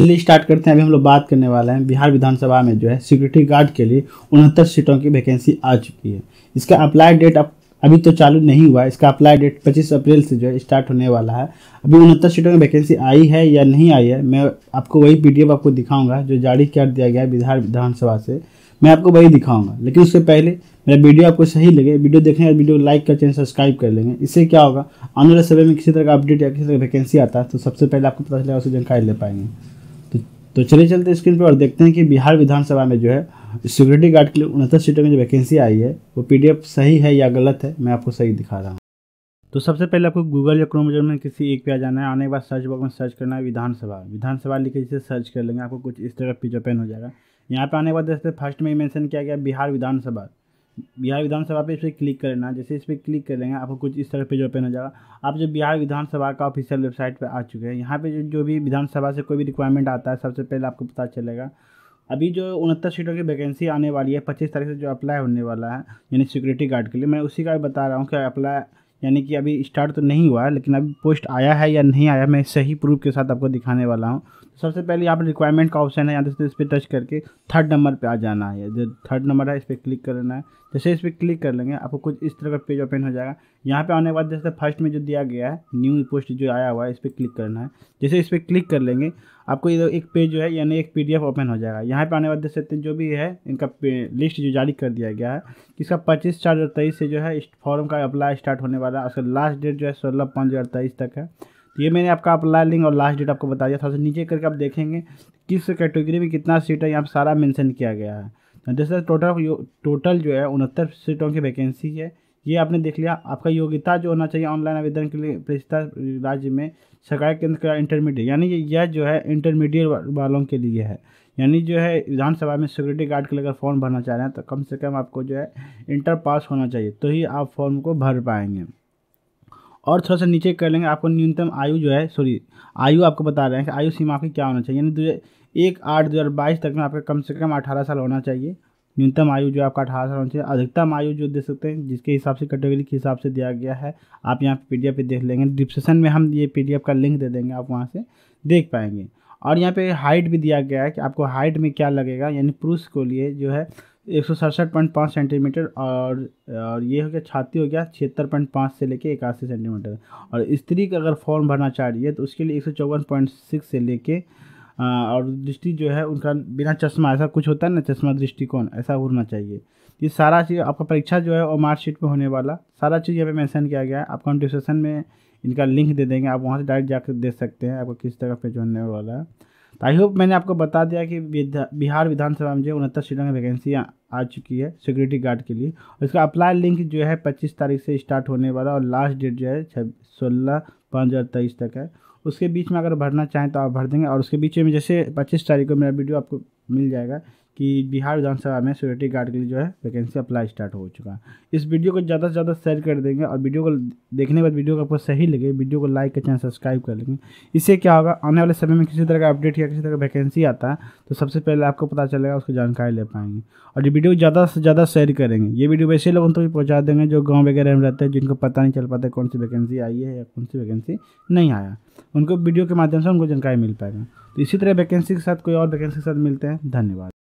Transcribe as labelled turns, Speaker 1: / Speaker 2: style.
Speaker 1: चलिए स्टार्ट करते हैं अभी हम लोग बात करने वाले हैं बिहार विधानसभा में जो है सिक्योरिटी गार्ड के लिए उनहत्तर सीटों की वैकेंसी आ चुकी है इसका अप्लाई डेट अब अभी तो चालू नहीं हुआ इसका अप्लाई डेट 25 अप्रैल से जो है स्टार्ट होने वाला है अभी उनहत्तर सीटों की वैकेंसी आई है या नहीं आई है मैं आपको वही पी आपको दिखाऊंगा जो जारी कर दिया गया है बिहार विधानसभा से मैं आपको वही दिखाऊंगा लेकिन उससे पहले मेरा वीडियो आपको सही लगे वीडियो देखने का वीडियो लाइक कर चैनल सब्सक्राइब कर लेंगे इससे क्या होगा आने वाले समय में किसी तरह का अपडेट या किसी तरह का वैकेंसी आता है तो सबसे पहले आपको पता चलेगा उसकी जानकारी ले पाएंगे तो चलिए चलते स्क्रीन पर और देखते हैं कि बिहार विधानसभा में जो है सिक्योरिटी गार्ड के लिए उनहत्तर सीटों में जो वैकेंसी आई है वो पीडीएफ सही है या गलत है मैं आपको सही दिखा रहा हूँ तो सबसे पहले आपको गूगल या क्रोम में किसी एक पे आ जाना है आने के बाद सर्च बॉक्स में सर्च करना है विधानसभा विधानसभा लिख जिसे सर्च कर लेंगे आपको कुछ इस तरह पेज ओपन हो जाएगा यहाँ पे आने के बाद जैसे फर्स्ट में ही मेंशन किया गया बिहार विधानसभा बिहार विधानसभा पे इस पर क्लिक करना जैसे इस पर क्लिक कर लेंगे आपको कुछ इस तरह जो ओपन हो जाएगा आप जो बिहार विधानसभा का ऑफिशियल वेबसाइट पे आ चुके हैं यहाँ पे जो जो भी विधानसभा से कोई भी रिक्वायरमेंट आता है सबसे पहले आपको पता चलेगा अभी जो उनहत्तर सीटों की वैकेंसी आने वाली है पच्चीस तारीख से जो अप्लाई होने वाला है यानी सिक्योरिटी गार्ड के लिए मैं उसी का भी बता रहा हूँ कि अप्लाई यानी कि अभी स्टार्ट तो नहीं हुआ है लेकिन अभी पोस्ट आया है या नहीं आया मैं सही प्रूफ के साथ आपको दिखाने वाला हूँ तो सबसे पहले यहाँ पर रिक्वायरमेंट का ऑप्शन है यहाँ से इस पर टच करके थर्ड नंबर पे आ जाना है जो थर्ड नंबर है इस पर क्लिक करना है जैसे इस पर क्लिक कर लेंगे आपको कुछ इस तरह का पेज ओपन हो जाएगा यहाँ पे आने के बाद जैसे फर्स्ट में जो दिया गया है न्यू पोस्ट जो आया हुआ है इस पर क्लिक करना है जैसे इस पर क्लिक कर लेंगे आपको ये एक पेज जो है यानी एक पी ओपन हो जाएगा यहाँ पे आने के बाद देख सकते हैं जो भी है इनका लिस्ट जो जारी कर दिया गया है इसका पच्चीस चार तेईस से जो है इस फॉर्म का अप्लाई स्टार्ट होने वाला वाला उसका लास्ट डेट जो है सोलह पाँच हज़ार तेईस तक है तो ये मैंने आपका अप्लाई लिंक और लास्ट डेट आपको बता दिया था नीचे करके आप देखेंगे किस कैटेगरी में कितना सीट है यहाँ पर सारा मैंसन किया गया है जैसे टोटल टोटल जो है उनहत्तर सीटों की वैकेंसी है ये आपने देख लिया आपका योग्यता जो होना चाहिए ऑनलाइन आवेदन के लिए प्रस्ताव राज्य में सरकारी केंद्र का इंटरमीडिएट यानी यह जो है इंटरमीडिएट वालों के लिए है यानी जो है विधानसभा में सिक्योरिटी गार्ड के लिए अगर फॉर्म भरना चाह रहे हैं तो कम से कम आपको जो है इंटर पास होना चाहिए तो ही आप फॉर्म को भर पाएंगे और थोड़ा सा नीचे कर लेंगे आपको न्यूनतम आयु जो है सॉरी आयु आपको बता रहे हैं कि आयु सीमा आपकी क्या होना चाहिए यानी दो एक आठ दो हज़ार बाईस तक में आपका कम से कम अठारह साल होना चाहिए न्यूनतम आयु जो आपका अठारह साल होना चाहिए अधिकतम आयु जो दे सकते हैं जिसके हिसाब से कैटेगरी के हिसाब से दिया गया है आप यहाँ पे पी पे देख लेंगे डिस्क्रिप्शन में हम ये पी का लिंक दे देंगे आप वहाँ से देख पाएंगे और यहाँ पे हाइट भी दिया गया है कि आपको हाइट में क्या लगेगा यानी पुरुष को लिए जो है एक सौ सड़सठ पॉइंट पाँच सेंटीमीटर और और ये हो गया छाती हो गया छिहत्तर पॉइंट पाँच से लेके इक्यासी सेंटीमीटर और स्त्री का अगर फॉर्म भरना चाह रही है तो उसके लिए एक सौ चौवन पॉइंट सिक्स से लेके और दृष्टि जो है उनका बिना चश्मा ऐसा कुछ होता है ना चश्मा दृष्टिकोण ऐसा होना चाहिए ये सारा चीज़ आपका परीक्षा जो है वो मार्कशीट में होने वाला सारा चीज़ यहाँ पे मेंशन किया गया है आप हम में इनका लिंक दे देंगे आप वहाँ से डायरेक्ट जाकर देख सकते हैं आपको किस तरह पे जो होने वाला है आई होप मैंने आपको बता दिया कि बिहार विधानसभा में जो उनहत्तर सीटों की वैकेंसी आ चुकी है सिक्योरिटी गार्ड के लिए उसका अप्लाई लिंक जो है पच्चीस तारीख से स्टार्ट होने वाला और लास्ट डेट जो है सोलह पाँच हज़ार तेईस तक है उसके बीच में अगर भरना चाहें तो आप भर देंगे और उसके बीच में जैसे पच्चीस तारीख को मेरा वीडियो आपको मिल जाएगा कि बिहार विधानसभा में सिक्योरिटी गार्ड के लिए जो है वैकेंसी अप्लाई स्टार्ट हो चुका है इस वीडियो को ज़्यादा से ज़्यादा शेयर कर देंगे और वीडियो को देखने के बाद वीडियो को आपको सही लगे वीडियो को लाइक कर चैनल सब्सक्राइब कर लेंगे इससे क्या होगा आने वाले समय में किसी तरह का अपडेट या किसी तरह का वैकेंसी आता है तो सबसे पहले आपको पता चलेगा उसकी जानकारी ले पाएंगे और ये वीडियो ज़्यादा से ज़्यादा शेयर करेंगे ये वीडियो वैसे लोगों तक भी पहुँचा देंगे जो गाँव वगैरह में रहते हैं जिनको पता नहीं चल पाता कौन सी वैकेंसी आई है या कौन सी वैकेंसी नहीं आया उनको वीडियो के माध्यम से उनको जानकारी मिल पाएगा तो इसी तरह वैकेंसी के साथ कोई और वैकेंसी के साथ मिलते हैं धन्यवाद